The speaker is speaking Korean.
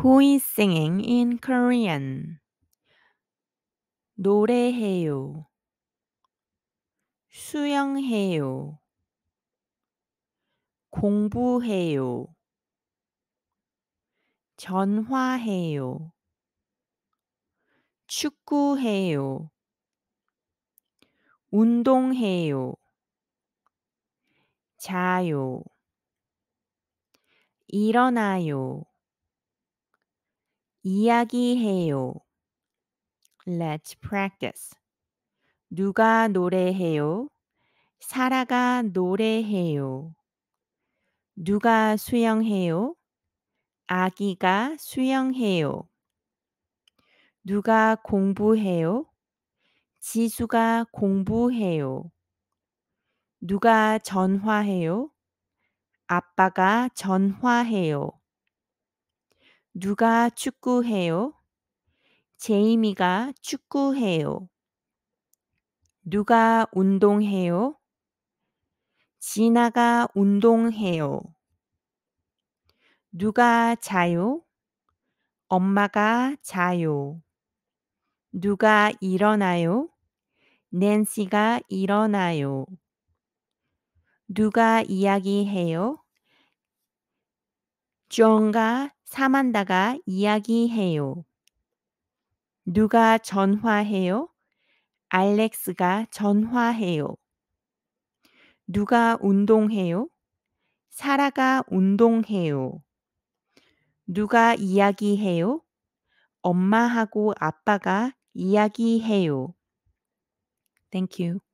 Who is singing in Korean? 노래해요. 수영해요. 공부해요. 전화해요. 축구해요. 운동해요. 자요. 일어나요. 이야기해요. Let's practice. 누가 노래해요? 사라가 노래해요. 누가 수영해요? 아기가 수영해요. 누가 공부해요? 지수가 공부해요. 누가 전화해요? 아빠가 전화해요. 누가 축구해요? 제이미가 축구해요. 누가 운동해요? 지나가 운동해요. 누가 자요? 엄마가 자요. 누가 일어나요? 낸시가 일어나요. 누가 이야기해요? 존가 사만다가 이야기해요. 누가 전화해요? 알렉스가 전화해요. 누가 운동해요? 사라가 운동해요. 누가 이야기해요? 엄마하고 아빠가 이야기해요. Thank you.